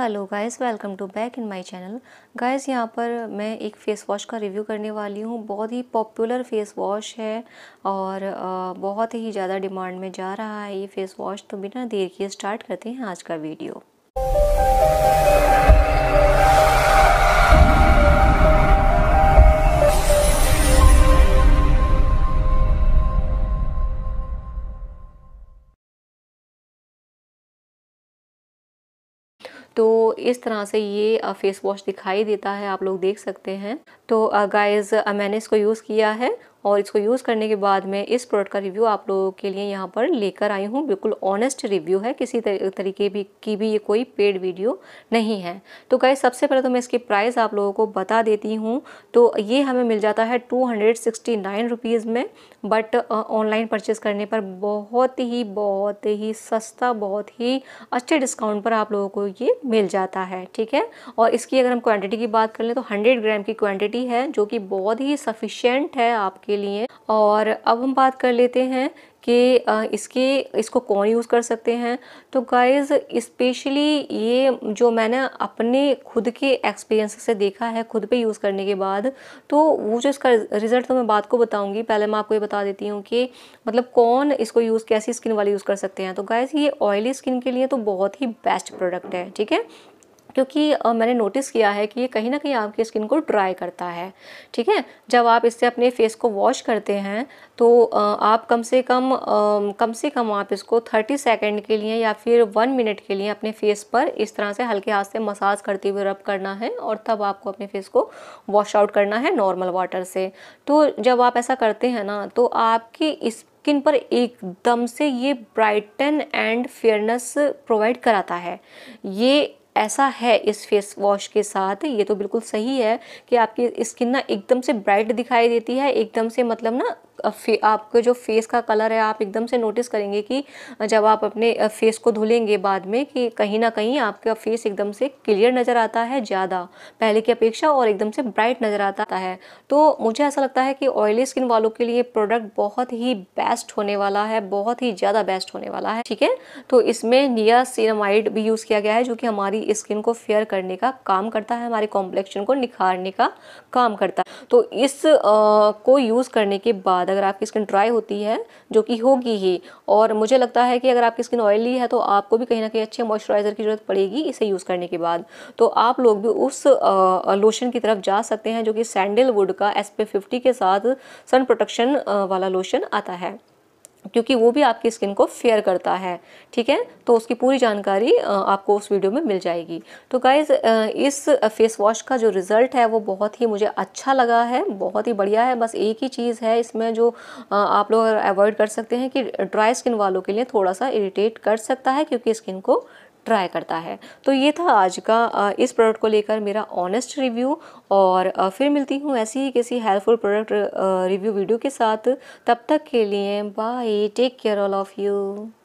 hello guys welcome to back in my channel guys यहाँ पर मैं एक फ़ेस वॉश का रिव्यू करने वाली हूँ बहुत ही पॉपुलर फ़ेस वॉश है और बहुत ही ज़्यादा डिमांड में जा रहा है ये फ़ेस वॉश तो बिना देर के स्टार्ट करते हैं आज का वीडियो तो इस तरह से ये फेस वॉश दिखाई देता है आप लोग देख सकते हैं तो गाइज़ मैंने इसको यूज़ किया है और इसको यूज़ करने के बाद मैं इस प्रोडक्ट का रिव्यू आप लोगों के लिए यहाँ पर लेकर आई हूँ बिल्कुल ऑनेस्ट रिव्यू है किसी तरीके भी की भी ये कोई पेड वीडियो नहीं है तो गए सबसे पहले तो मैं इसकी प्राइस आप लोगों को बता देती हूँ तो ये हमें मिल जाता है टू हंड्रेड में बट ऑनलाइन परचेज करने पर बहुत ही बहुत ही सस्ता बहुत ही अच्छे डिस्काउंट पर आप लोगों को ये मिल जाता है ठीक है और इसकी अगर हम क्वान्टिटी की बात कर लें तो हंड्रेड ग्राम की क्वान्टिटी है जो कि बहुत ही सफिशेंट है आपके के लिए और अब हम बात कर लेते हैं कि इसके इसको कौन यूज़ कर सकते हैं तो गाइस स्पेशली ये जो मैंने अपने खुद के एक्सपीरियंस से देखा है खुद पे यूज़ करने के बाद तो वो जो इसका रिज़ल्ट तो मैं बात को बताऊंगी पहले मैं आपको ये बता देती हूँ कि मतलब कौन इसको यूज़ कैसी स्किन वाले यूज़ कर सकते हैं तो गाइस ये ऑयली स्किन के लिए तो बहुत ही बेस्ट प्रोडक्ट है ठीक है क्योंकि मैंने नोटिस किया है कि ये कहीं ना कहीं आपकी स्किन को ड्राई करता है ठीक है जब आप इससे अपने फेस को वॉश करते हैं तो आप कम से कम कम से कम आप इसको 30 सेकंड के लिए या फिर वन मिनट के लिए अपने फेस पर इस तरह से हल्के हाथ से मसाज करते हुए रब करना है और तब आपको अपने फेस को वॉश आउट करना है नॉर्मल वाटर से तो जब आप ऐसा करते हैं ना तो आपकी इस स्किन पर एकदम से ये ब्राइटन एंड फेयरनेस प्रोवाइड कराता है ये ऐसा है इस फेस वॉश के साथ ये तो बिल्कुल सही है कि आपकी स्किन ना एकदम से ब्राइट दिखाई देती है एकदम से मतलब ना आपके जो फेस का कलर है आप एकदम से नोटिस करेंगे कि जब आप अपने फेस को धुलेंगे बाद में कि कहीं ना कहीं आपका फेस एकदम से क्लियर नज़र आता है ज़्यादा पहले की अपेक्षा और एकदम से ब्राइट नज़र आता है तो मुझे ऐसा लगता है कि ऑयली स्किन वालों के लिए प्रोडक्ट बहुत ही बेस्ट होने वाला है बहुत ही ज़्यादा बेस्ट होने वाला है ठीक है तो इसमें निया सीनामाइड भी यूज़ किया गया है जो कि हमारी स्किन को फेयर करने का काम करता है हमारे कॉम्प्लेक्शन को निखारने का काम करता है तो इस आ, को यूज़ करने के बाद बाद अगर आपकी स्किन ड्राई होती है जो कि होगी ही और मुझे लगता है कि अगर आपकी स्किन ऑयली है तो आपको भी कहीं ना कहीं अच्छे मॉइस्चराइज़र की ज़रूरत पड़ेगी इसे यूज़ करने के बाद तो आप लोग भी उस लोशन की तरफ जा सकते हैं जो कि सैंडलवुड का एस के साथ सन प्रोटेक्शन वाला लोशन आता है क्योंकि वो भी आपकी स्किन को फेयर करता है ठीक है तो उसकी पूरी जानकारी आपको उस वीडियो में मिल जाएगी तो गाइज़ इस फेस वॉश का जो रिज़ल्ट है वो बहुत ही मुझे अच्छा लगा है बहुत ही बढ़िया है बस एक ही चीज़ है इसमें जो आप लोग अवॉइड कर सकते हैं कि ड्राई स्किन वालों के लिए थोड़ा सा इरीटेट कर सकता है क्योंकि स्किन को ट्राई करता है तो ये था आज का इस प्रोडक्ट को लेकर मेरा ऑनेस्ट रिव्यू और फिर मिलती हूँ ऐसी ही किसी हेल्पफुल प्रोडक्ट रिव्यू वीडियो के साथ तब तक के लिए bye take care all of you